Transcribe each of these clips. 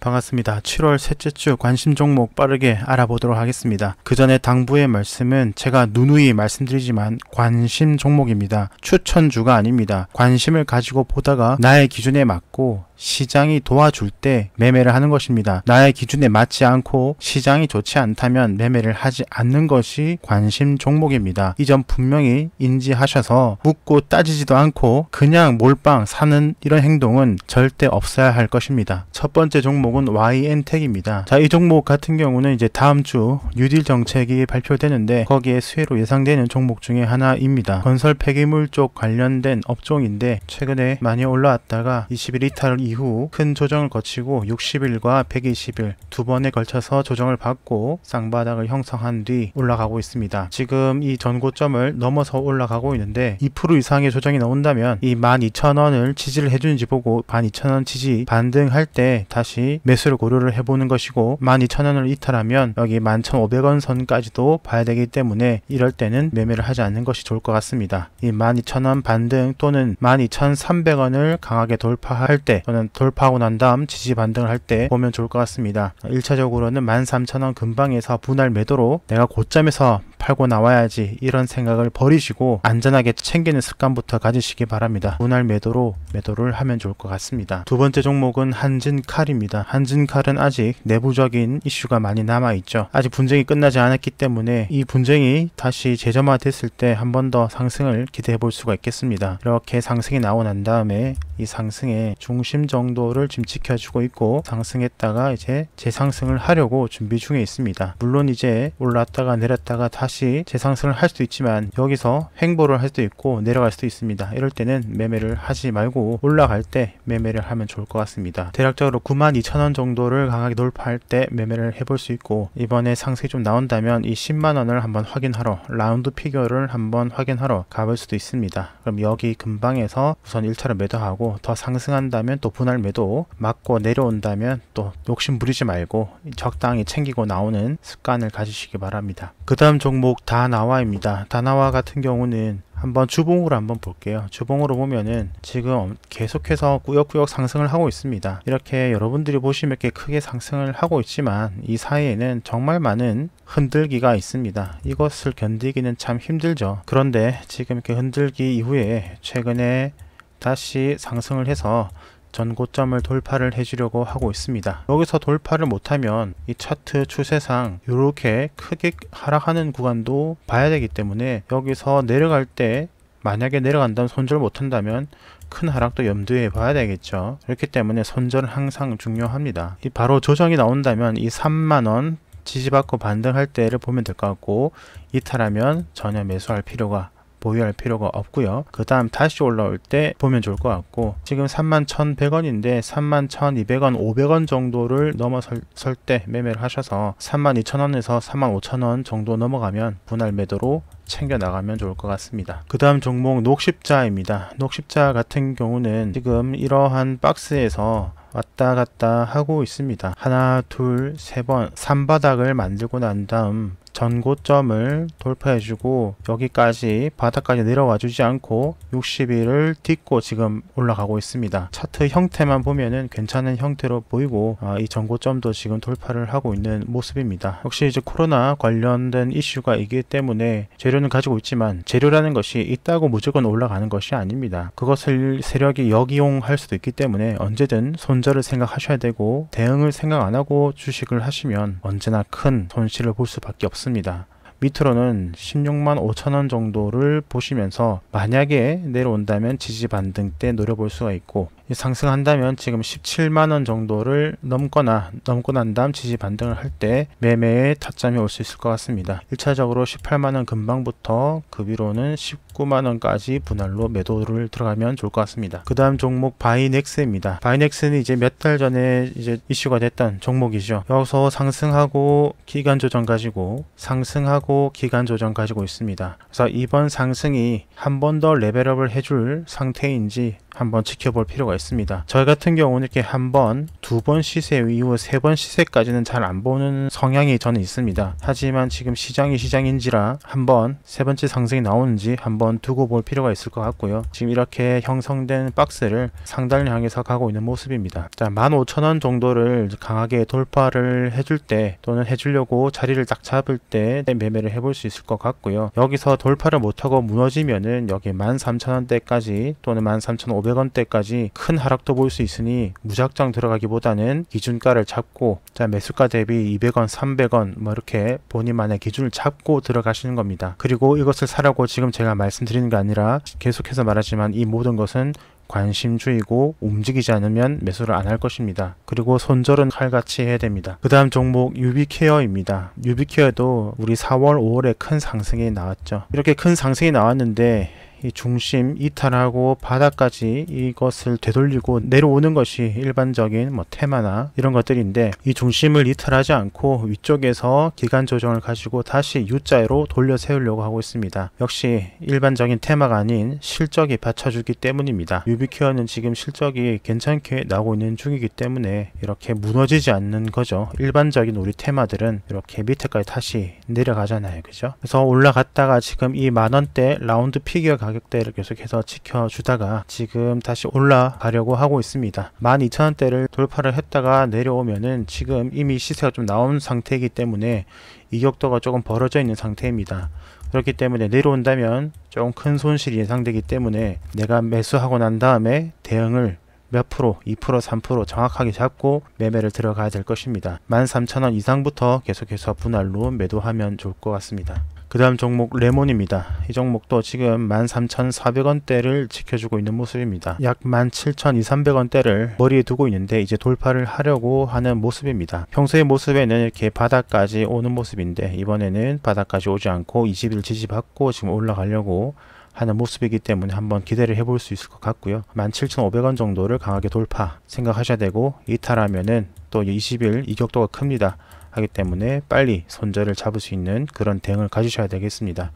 반갑습니다. 7월 셋째 주 관심 종목 빠르게 알아보도록 하겠습니다. 그 전에 당부의 말씀은 제가 누누이 말씀드리지만 관심 종목입니다. 추천주가 아닙니다. 관심을 가지고 보다가 나의 기준에 맞고 시장이 도와줄 때 매매를 하는 것입니다. 나의 기준에 맞지 않고 시장이 좋지 않다면 매매를 하지 않는 것이 관심 종목입니다. 이 점 분명히 인지하셔서 묻고 따지지도 않고 그냥 몰빵 사는 이런 행동은 절대 없어야 할 것입니다. 첫 번째 종목은 YN텍입니다. 자, 이 종목 같은 경우는 이제 다음 주 뉴딜 정책이 발표되는데 거기에 수혜로 예상되는 종목 중에 하나입니다. 건설 폐기물 쪽 관련된 업종인데 최근에 많이 올라왔다가 21일 이탈 이후 큰 조정을 거치고 60일과 120일 두 번에 걸쳐서 조정을 받고 쌍바닥을 형성한 뒤 올라가고 있습니다. 지금 이 전고점을 넘어서 올라가고 있는데 2% 이상의 조정이 나온다면 이 12,000원을 지지를 해주는지 보고 12,000원 지지 반등할 때 다시 매수를 고려를 해보는 것이고 12,000원을 이탈하면 여기 11,500원 선까지도 봐야 되기 때문에 이럴 때는 매매를 하지 않는 것이 좋을 것 같습니다. 이 12,000원 반등 또는 12,300원을 강하게 돌파할 때 또는 그러면 돌파하고 난 다음 지지 반등을 할 때 보면 좋을 것 같습니다. 1차적으로는 13,000원 근방에서 분할 매도로 내가 고점에서 팔고 나와야지 이런 생각을 버리시고 안전하게 챙기는 습관부터 가지시기 바랍니다. 분할 매도로 매도를 하면 좋을 것 같습니다. 두 번째 종목은 한진칼입니다. 한진칼은 아직 내부적인 이슈가 많이 남아있죠. 아직 분쟁이 끝나지 않았기 때문에 이 분쟁이 다시 재점화됐을 때 한 번 더 상승을 기대해 볼 수가 있겠습니다. 이렇게 상승이 나오고 난 다음에 이 상승의 중심 정도를 지금 지켜주고 있고 상승했다가 이제 재상승을 하려고 준비 중에 있습니다. 물론 이제 올랐다가 내렸다가 다시 다시 재상승을 할 수도 있지만 여기서 횡보를 할 수도 있고 내려갈 수도 있습니다. 이럴 때는 매매를 하지 말고 올라갈 때 매매를 하면 좋을 것 같습니다. 대략적으로 92,000원 정도를 강하게 돌파할 때 매매를 해볼 수 있고 이번에 상승이 좀 나온다면 이 10만원을 한번 확인하러 라운드 피규어를 한번 확인하러 가볼 수도 있습니다. 그럼 여기 금방에서 우선 1차로 매도하고 더 상승한다면 또 분할 매도 맞고 내려온다면 또 욕심 부리지 말고 적당히 챙기고 나오는 습관을 가지시기 바랍니다. 그 다음 종목 종목 다나와입니다. 다나와 같은 경우는 한번 주봉으로 한번 볼게요. 주봉으로 보면은 지금 계속해서 꾸역꾸역 상승을 하고 있습니다. 이렇게 여러분들이 보시면 이렇게 크게 상승을 하고 있지만 이 사이에는 정말 많은 흔들기가 있습니다. 이것을 견디기는 참 힘들죠. 그런데 지금 이렇게 흔들기 이후에 최근에 다시 상승을 해서 전고점을 돌파를 해주려고 하고 있습니다. 여기서 돌파를 못하면 이 차트 추세상 이렇게 크게 하락하는 구간도 봐야 되기 때문에 여기서 내려갈 때 만약에 내려간다면 손절 못한다면 큰 하락도 염두에 봐야 되겠죠. 그렇기 때문에 손절은 항상 중요합니다. 바로 조정이 나온다면 이 3만원 지지받고 반등할 때를 보면 될 것 같고 이탈하면 전혀 매수할 필요가 보유할 필요가 없고요. 그 다음 다시 올라올 때 보면 좋을 것 같고 지금 31,100원인데 31,200원, 500원 정도를 넘어설 때 매매를 하셔서 32,000원에서 35,000원 정도 넘어가면 분할 매도로 챙겨 나가면 좋을 것 같습니다. 그 다음 종목 녹십자입니다. 녹십자 같은 경우는 지금 이러한 박스에서 왔다 갔다 하고 있습니다. 하나, 둘, 세 번, 3바닥을 만들고 난 다음 전고점을 돌파해주고 여기까지 바닥까지 내려와 주지 않고 60일을 딛고 지금 올라가고 있습니다. 차트 형태만 보면은 괜찮은 형태로 보이고 아, 이 전고점도 지금 돌파를 하고 있는 모습입니다. 역시 이제 코로나 관련된 이슈가 있기 때문에 재료는 가지고 있지만 재료라는 것이 있다고 무조건 올라가는 것이 아닙니다. 그것을 세력이 역이용할 수도 있기 때문에 언제든 손절을 생각하셔야 되고 대응을 생각 안 하고 주식을 하시면 언제나 큰 손실을 볼 수밖에 없습니다. 작습니다. 밑으로는 16만 5천원 정도를 보시면서 만약에 내려온다면 지지 반등 때 노려볼 수가 있고 상승한다면 지금 17만원 정도를 넘거나 넘고 난 다음 지지 반등을 할 때매매에 타점이 올 수 있을 것 같습니다. 1차적으로 18만원 금방부터 그 위로는 19만원까지 분할로 매도를 들어가면 좋을 것 같습니다. 그 다음 종목 바이넥스입니다. 바이넥스는 이제 몇 달 전에 이제 이슈가 됐던 종목이죠. 여기서 상승하고 기간 조정 가지고 상승하고 기간 조정 가지고 있습니다. 그래서 이번 상승이 한 번 더 레벨업을 해줄 상태인지 한번 지켜볼 필요가 있습니다. 저희 같은 경우는 이렇게 한 번, 두 번 시세 이후 세 번 시세까지는 잘 안 보는 성향이 저는 있습니다. 하지만 지금 시장이 시장인지라 한번 세 번째 상승이 나오는지 한번 두고 볼 필요가 있을 것 같고요. 지금 이렇게 형성된 박스를 상단을 향해서 가고 있는 모습입니다. 자, 15,000원 정도를 강하게 돌파를 해줄 때 또는 해주려고 자리를 딱 잡을 때 매매를 해볼 수 있을 것 같고요. 여기서 돌파를 못하고 무너지면은 여기 13,000원대까지 또는 13,500원 3,500원대까지 큰 하락도 보일 수 있으니 무작정 들어가기보다는 기준가를 잡고 자 매수가 대비 200원, 300원 뭐 이렇게 본인만의 기준을 잡고 들어가시는 겁니다. 그리고 이것을 사라고 지금 제가 말씀드리는 게 아니라 계속해서 말하지만 이 모든 것은 관심주의고 움직이지 않으면 매수를 안 할 것입니다. 그리고 손절은 칼같이 해야 됩니다. 그 다음 종목 유비케어입니다. 유비케어도 우리 4월 5월에 큰 상승이 나왔죠. 이렇게 큰 상승이 나왔는데 이 중심 이탈하고 바닥까지 이것을 되돌리고 내려오는 것이 일반적인 뭐 테마나 이런 것들인데 이 중심을 이탈하지 않고 위쪽에서 기간 조정을 가지고 다시 U자로 돌려 세우려고 하고 있습니다. 역시 일반적인 테마가 아닌 실적이 받쳐주기 때문입니다. 유비케어는 지금 실적이 괜찮게 나오고 있는 중이기 때문에 이렇게 무너지지 않는 거죠. 일반적인 우리 테마들은 이렇게 밑에까지 다시 내려가잖아요. 그죠? 그래서 올라갔다가 지금 이 만원대 라운드 피규어가 가격대를 계속해서 지켜주다가 지금 다시 올라가려고 하고 있습니다. 12,000원대를 돌파를 했다가 내려오면은 지금 이미 시세가 좀 나온 상태이기 때문에 이격도가 조금 벌어져 있는 상태입니다. 그렇기 때문에 내려온다면 조금 큰 손실이 예상되기 때문에 내가 매수하고 난 다음에 대응을 몇 프로, 2%, 3% 정확하게 잡고 매매를 들어가야 될 것입니다. 13,000원 이상부터 계속해서 분할로 매도하면 좋을 것 같습니다. 그 다음 종목 레몬입니다. 이 종목도 지금 13,400원대를 지켜주고 있는 모습입니다. 약 17,200원대를 머리에 두고 있는데 이제 돌파를 하려고 하는 모습입니다. 평소의 모습에는 이렇게 바닥까지 오는 모습인데 이번에는 바닥까지 오지 않고 20일 지지받고 지금 올라가려고 하는 모습이기 때문에 한번 기대를 해볼 수 있을 것 같고요. 17,500원 정도를 강하게 돌파 생각하셔야 되고 이탈하면은 또 20일 이격도가 큽니다. 하기 때문에 빨리 손절을 잡을 수 있는 그런 대응을 가지셔야 되겠습니다.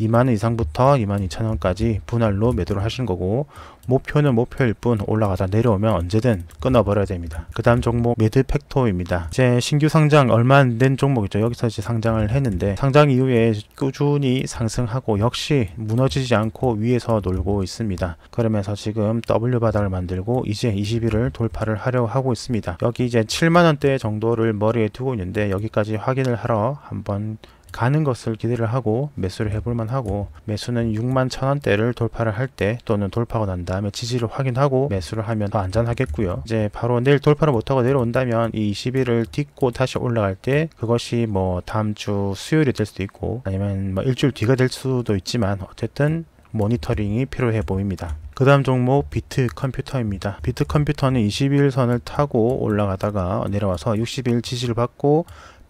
2만원 이상부터 22,000원까지 분할로 매도를 하시는 거고 목표는 목표일 뿐 올라가다 내려오면 언제든 끊어버려야 됩니다. 그 다음 종목 매드팩토입니다. 이제 신규 상장 얼마 안 된 종목이죠. 여기서 이제 상장을 했는데 상장 이후에 꾸준히 상승하고 역시 무너지지 않고 위에서 놀고 있습니다. 그러면서 지금 W 바닥을 만들고 이제 20일을 돌파를 하려 하고 있습니다. 여기 이제 7만원대 정도를 머리에 두고 있는데 여기까지 확인을 하러 한번 가는 것을 기대를 하고 매수를 해볼만 하고 매수는 6만 1000원대를 돌파를 할 때 또는 돌파하고 난 다음에 지지를 확인하고 매수를 하면 더 안전하겠고요. 이제 바로 내일 돌파를 못하고 내려온다면 이 20일을 딛고 다시 올라갈 때 그것이 뭐 다음 주 수요일이 될 수도 있고 아니면 뭐 일주일 뒤가 될 수도 있지만 어쨌든 모니터링이 필요해 보입니다. 그 다음 종목 비트 컴퓨터입니다. 비트 컴퓨터는 21선을 타고 올라가다가 내려와서 60일 지지를 받고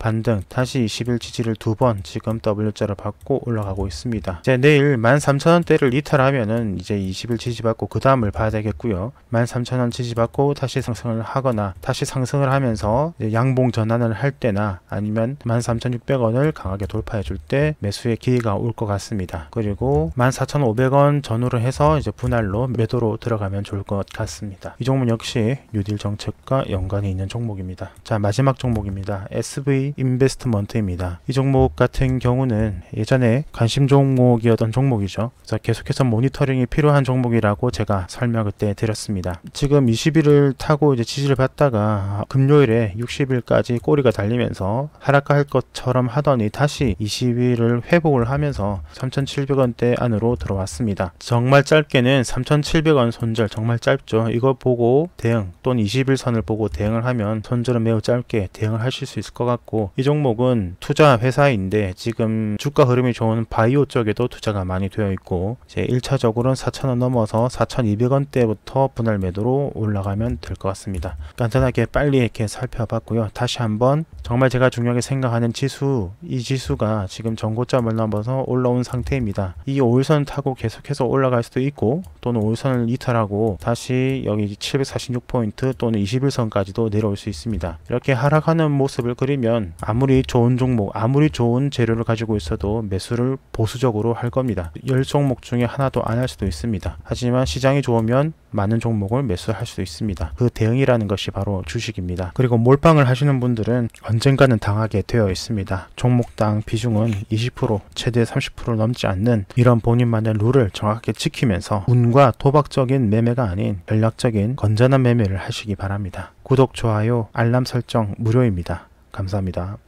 반등 다시 20일 지지를 두 번 지금 W자를 받고 올라가고 있습니다. 이제 내일 13,000원대를 이탈하면은 이제 20일 지지받고 그 다음을 봐야 되겠고요. 13,000원 지지받고 다시 상승을 하거나 다시 상승을 하면서 양봉 전환을 할 때나 아니면 13,600원을 강하게 돌파해 줄 때 매수의 기회가 올 것 같습니다. 그리고 14,500원 전후로 해서 이제 분할로 매도로 들어가면 좋을 것 같습니다. 이 종목 역시 뉴딜 정책과 연관이 있는 종목입니다. 자 마지막 종목입니다. SV 인베스트먼트입니다. 이 종목 같은 경우는 예전에 관심 종목이었던 종목이죠. 그래서 계속해서 모니터링이 필요한 종목이라고 제가 설명 그때 드렸습니다. 지금 20일을 타고 이제 지지를 받다가 금요일에 60일까지 꼬리가 달리면서 하락할 것처럼 하더니 다시 20일을 회복을 하면서 3,700원대 안으로 들어왔습니다. 정말 짧게는 3,700원 손절 정말 짧죠. 이거 보고 대응 또는 20일 선을 보고 대응을 하면 손절은 매우 짧게 대응을 하실 수 있을 것 같고 있고 이 종목은 투자 회사인데 지금 주가 흐름이 좋은 바이오 쪽에도 투자가 많이 되어 있고 이제 1차적으로는 4 0 0 0원 넘어서 4,200원대부터 분할 매도로 올라가면 될 것 같습니다. 간단하게 빨리 이렇게 살펴봤고요. 다시 한번 정말 제가 중요하게 생각하는 지수 이 지수가 지금 전고점을 넘어서 올라온 상태입니다. 이 5일선 타고 계속해서 올라갈 수도 있고 또는 5일선을 이탈하고 다시 여기 746포인트 또는 21선까지도 내려올 수 있습니다. 이렇게 하락하는 모습을 그리면 보면 아무리 좋은 종목, 아무리 좋은 재료를 가지고 있어도 매수를 보수적으로 할 겁니다. 열 종목 중에 하나도 안 할 수도 있습니다. 하지만 시장이 좋으면 많은 종목을 매수할 수도 있습니다. 그 대응이라는 것이 바로 주식입니다. 그리고 몰빵을 하시는 분들은 언젠가는 당하게 되어 있습니다. 종목당 비중은 20% 최대 30% 넘지 않는 이런 본인만의 룰을 정확하게 지키면서 운과 도박적인 매매가 아닌 전략적인 건전한 매매를 하시기 바랍니다. 구독, 좋아요, 알람 설정 무료입니다. 감사합니다.